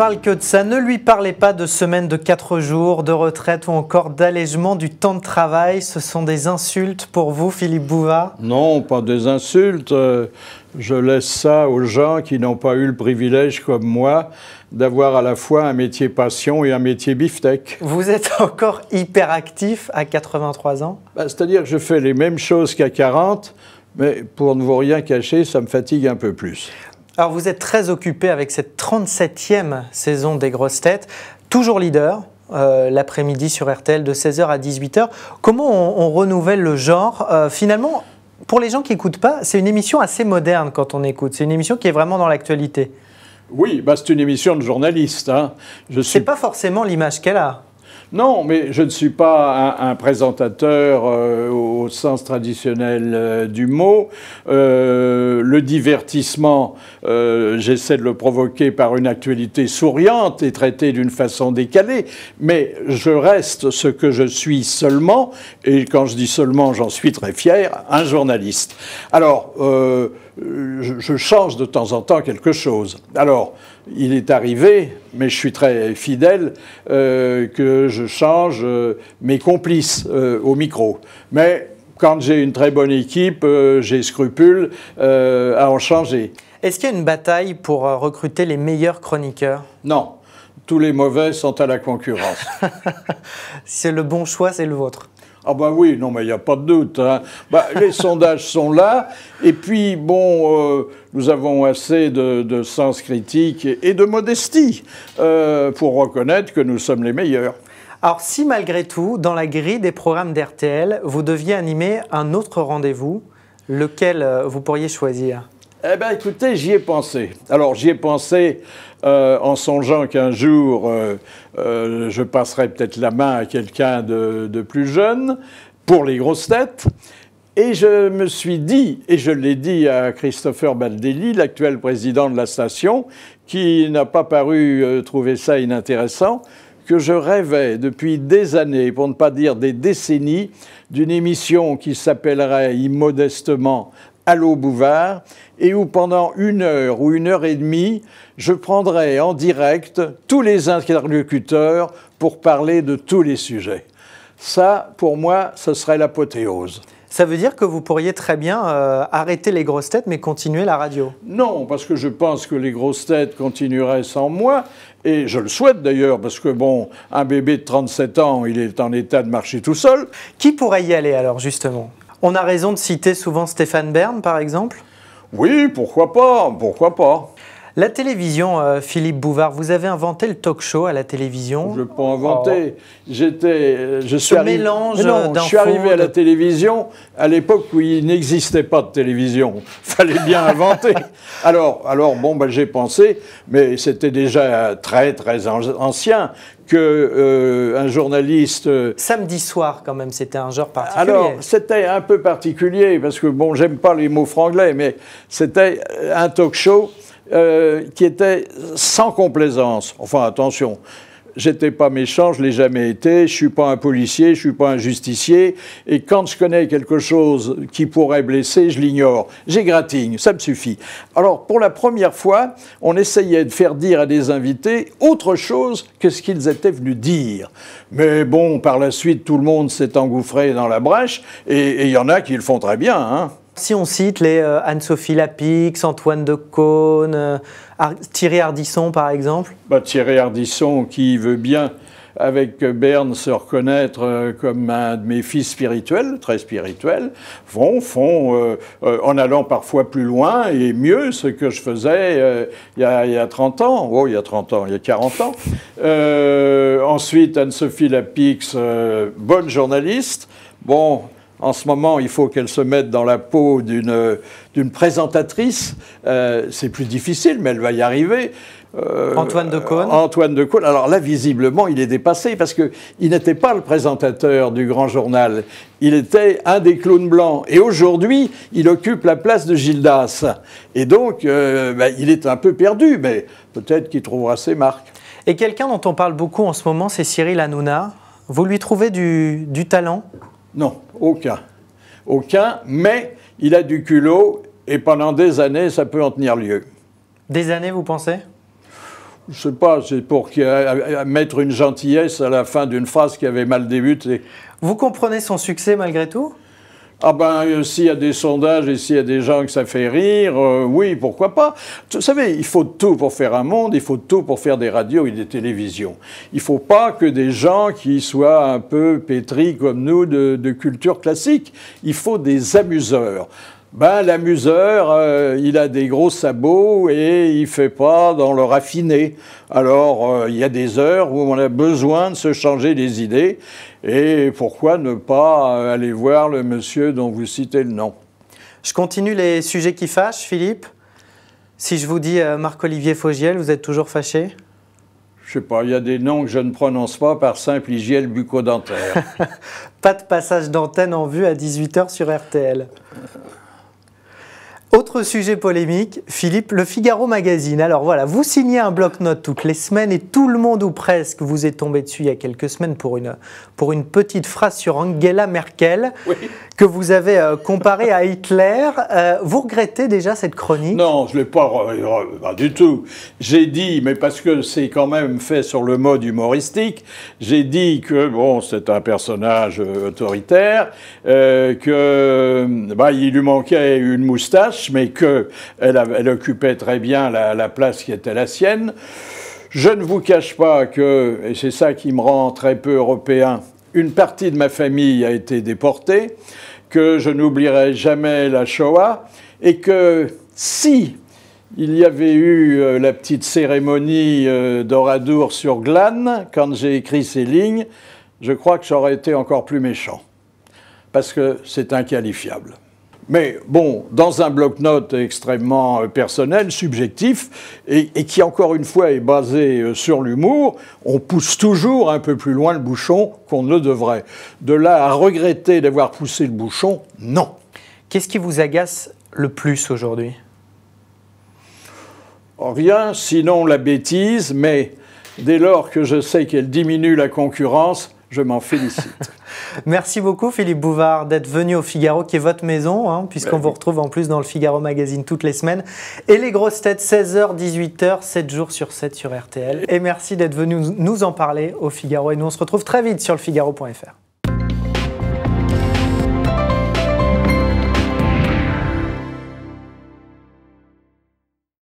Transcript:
parle que ça. Ne lui parlez pas de semaines de 4 jours, de retraite ou encore d'allègement du temps de travail. Ce sont des insultes pour vous, Philippe Bouva Non, pas des insultes. Euh, je laisse ça aux gens qui n'ont pas eu le privilège, comme moi, d'avoir à la fois un métier passion et un métier biftec. Vous êtes encore hyperactif à 83 ans bah, C'est-à-dire que je fais les mêmes choses qu'à 40, mais pour ne vous rien cacher, ça me fatigue un peu plus. Alors vous êtes très occupé avec cette 37e saison des grosses têtes, toujours leader. Euh, l'après-midi sur RTL de 16h à 18h. Comment on, renouvelle le genre euh, Finalement, pour les gens qui n'écoutent pas, c'est une émission assez moderne quand on écoute. C'est une émission qui est vraiment dans l'actualité. Oui, bah c'est une émission de journaliste. Hein. Je C'est pas forcément l'image qu'elle a. Non, mais je ne suis pas un, présentateur euh, au sens traditionnel euh, du mot. Euh, le divertissement, j'essaie de le provoquer par une actualité souriante et traitée d'une façon décalée, mais je reste ce que je suis seulement, et quand je dis seulement, j'en suis très fier, un journaliste. Alors, euh, je, change de temps en temps quelque chose. Alors, il est arrivé, mais je suis très fidèle, euh, que je change euh, mes complices au micro. Mais quand j'ai une très bonne équipe, j'ai scrupule à en changer. Est-ce qu'il y a une bataille pour recruter les meilleurs chroniqueurs Non. Tous les mauvais sont à la concurrence. c'est le bon choix, c'est le vôtre. Ah ben oui, non mais il n'y a pas de doute. Hein. Bah, les sondages sont là. Et puis, bon, euh, nous avons assez de, sens critique et de modestie euh, pour reconnaître que nous sommes les meilleurs. Alors si malgré tout, dans la grille des programmes d'RTL, vous deviez animer un autre rendez-vous, lequel euh, vous pourriez choisir eh bien, écoutez, j'y ai pensé. Alors, j'y ai pensé euh, en songeant qu'un jour, euh, euh, je passerais peut-être la main à quelqu'un de, de, plus jeune pour les grosses têtes. Et je me suis dit, et je l'ai dit à Christopher Baldelli, l'actuel président de la station, qui n'a pas paru trouver ça inintéressant, que je rêvais depuis des années, pour ne pas dire des décennies, d'une émission qui s'appellerait immodestement l'eau Bouvard, et où pendant une heure ou une heure et demie, je prendrai en direct tous les interlocuteurs pour parler de tous les sujets. Ça, pour moi, ce serait l'apothéose. Ça veut dire que vous pourriez très bien euh, arrêter les grosses têtes mais continuer la radio Non, parce que je pense que les grosses têtes continueraient sans moi. Et je le souhaite d'ailleurs, parce que bon, un bébé de 37 ans, il est en état de marcher tout seul. Qui pourrait y aller alors, justement on a raison de citer souvent Stéphane Bern, par exemple Oui, pourquoi pas Pourquoi pas la télévision, euh, Philippe Bouvard, vous avez inventé le talk show à la télévision. Je pas inventé. Oh. J'étais, euh, je suis Ce arrivé, mélange non, je suis arrivé à la télévision à l'époque où il n'existait pas de télévision. Fallait bien inventer. alors, alors bon, ben, j'ai pensé, mais c'était déjà très très ancien que euh, un journaliste samedi soir quand même c'était un genre particulier. Alors c'était un peu particulier parce que bon j'aime pas les mots franglais mais c'était un talk show euh, qui était sans complaisance. Enfin, attention, j'étais pas méchant, je l'ai jamais été, je suis pas un policier, je suis pas un justicier, et quand je connais quelque chose qui pourrait blesser, je l'ignore. J'ai ça me suffit. Alors, pour la première fois, on essayait de faire dire à des invités autre chose que ce qu'ils étaient venus dire. Mais bon, par la suite, tout le monde s'est engouffré dans la brèche, et il y en a qui le font très bien, hein. Si on cite les euh, Anne-Sophie Lapix, Antoine de Caunes, euh, Thierry Ardisson par exemple bah, Thierry Ardisson qui veut bien, avec Berne, se reconnaître euh, comme un de mes fils spirituels, très spirituels, vont, font, en allant parfois plus loin et mieux ce que je faisais il y, il, y a, 30 ans, oh il y a 30 ans, il y a 40 ans. ensuite, Anne-Sophie Lapix, bonne journaliste, bon en ce moment, il faut qu'elle se mette dans la peau d'une présentatrice. Euh, c'est plus difficile, mais elle va y arriver. Euh, Antoine de Caunes. Antoine de Caunes. Alors là, visiblement, il est dépassé parce qu'il il n'était pas le présentateur du grand journal. Il était un des clowns blancs. Et aujourd'hui, il occupe la place de Gildas. Et donc, euh, bah, il est un peu perdu, mais peut-être qu'il trouvera ses marques. Et quelqu'un dont on parle beaucoup en ce moment, c'est Cyril Hanouna. Vous lui trouvez du, du talent non, aucun. Aucun, mais il a du culot et pendant des années, ça peut en tenir lieu. Des années, vous pensez je sais pas, c'est pour euh, euh, mettre une gentillesse à la fin d'une phrase qui avait mal débuté. Vous comprenez son succès malgré tout ah ben, euh, s'il y a des sondages et s'il y a des gens que ça fait rire, euh, oui, pourquoi pas. Vous savez, il faut tout pour faire un monde, il faut tout pour faire des radios et des télévisions. Il faut pas que des gens qui soient un peu pétris comme nous de, de culture classique. Il faut des amuseurs ben l'amuseur, euh, il a des gros sabots et il fait pas dans le raffiné. Alors euh, il y a des heures où on a besoin de se changer les idées et pourquoi ne pas euh, aller voir le monsieur dont vous citez le nom Je continue les sujets qui fâchent, Philippe. Si je vous dis Marc-Olivier Fogiel, vous êtes toujours fâché je sais pas, il y a des noms que je ne prononce pas par simple hygiène bucco-dentaire. pas de passage d'antenne en vue à 18h sur RTL. Autre sujet polémique, Philippe, le Figaro Magazine. Alors voilà, vous signez un bloc-notes toutes les semaines et tout le monde ou presque vous est tombé dessus il y a quelques semaines pour une, pour une petite phrase sur Angela Merkel que vous avez euh, comparée à Hitler. Euh, vous regrettez déjà cette chronique Non, je ne l'ai pas, euh, pas, du tout. J'ai dit, mais parce que c'est quand même fait sur le mode humoristique, j'ai dit que bon, c'est un personnage autoritaire, qu'il que bah, lui manquait une moustache mais qu'elle occupait très bien la, place qui était la sienne. Je ne vous cache pas que, et c'est ça qui me rend très peu européen, une partie de ma famille a été déportée, que je n'oublierai jamais la Shoah, et que si il y avait eu euh, la petite cérémonie euh, d'Oradour sur Glane, quand j'ai écrit ces lignes, je crois que j'aurais été encore plus méchant, parce que c'est inqualifiable mais bon, dans un bloc-notes extrêmement euh, personnel, subjectif, et, qui encore une fois est basé euh, sur l'humour, on pousse toujours un peu plus loin le bouchon qu'on ne devrait. De là à regretter d'avoir poussé le bouchon, non. Qu'est-ce qui vous agace le plus aujourd'hui Rien, sinon la bêtise, mais dès lors que je sais qu'elle diminue la concurrence, je m'en félicite. Merci beaucoup Philippe Bouvard d'être venu au Figaro qui est votre maison, hein, puisqu'on ben vous retrouve en plus dans le Figaro Magazine toutes les semaines. Et les grosses têtes, 16h, 18h, 7 jours sur 7 sur RTL. Et merci d'être venu nous en parler au Figaro. Et nous on se retrouve très vite sur le Figaro.fr.